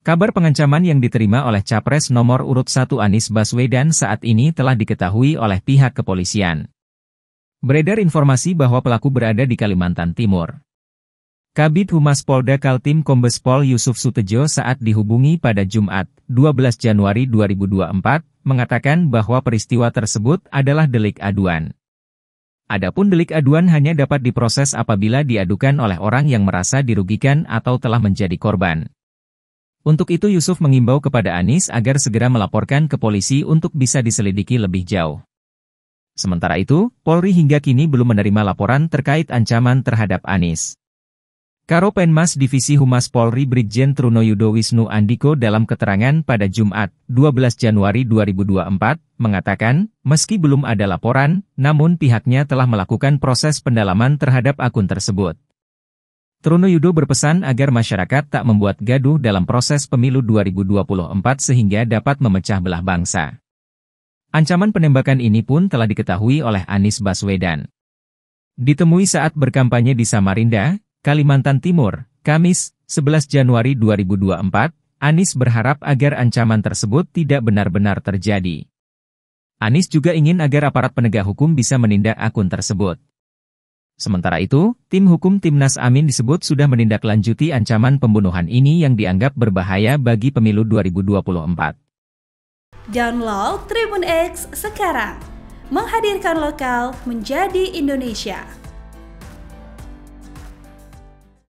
Kabar pengancaman yang diterima oleh Capres nomor urut 1 Anies Baswedan saat ini telah diketahui oleh pihak kepolisian. Beredar informasi bahwa pelaku berada di Kalimantan Timur. Kabit Humas Polda Kaltim Kombes Pol Yusuf Sutejo saat dihubungi pada Jumat, 12 Januari 2024, mengatakan bahwa peristiwa tersebut adalah delik aduan. Adapun delik aduan hanya dapat diproses apabila diadukan oleh orang yang merasa dirugikan atau telah menjadi korban. Untuk itu Yusuf mengimbau kepada Anis agar segera melaporkan ke polisi untuk bisa diselidiki lebih jauh. Sementara itu, Polri hingga kini belum menerima laporan terkait ancaman terhadap Anis. Karo Penmas Divisi Humas Polri Brigjen Truno Yudo Wisnu Andiko dalam keterangan pada Jumat, 12 Januari 2024, mengatakan, meski belum ada laporan, namun pihaknya telah melakukan proses pendalaman terhadap akun tersebut. Truno Yudo berpesan agar masyarakat tak membuat gaduh dalam proses pemilu 2024 sehingga dapat memecah belah bangsa. Ancaman penembakan ini pun telah diketahui oleh Anies Baswedan. Ditemui saat berkampanye di Samarinda, Kalimantan Timur, Kamis, 11 Januari 2024, Anies berharap agar ancaman tersebut tidak benar-benar terjadi. Anies juga ingin agar aparat penegak hukum bisa menindak akun tersebut. Sementara itu, tim hukum Timnas Amin disebut sudah menindaklanjuti ancaman pembunuhan ini yang dianggap berbahaya bagi pemilu 2024. Download Tribun X sekarang, menghadirkan lokal menjadi Indonesia.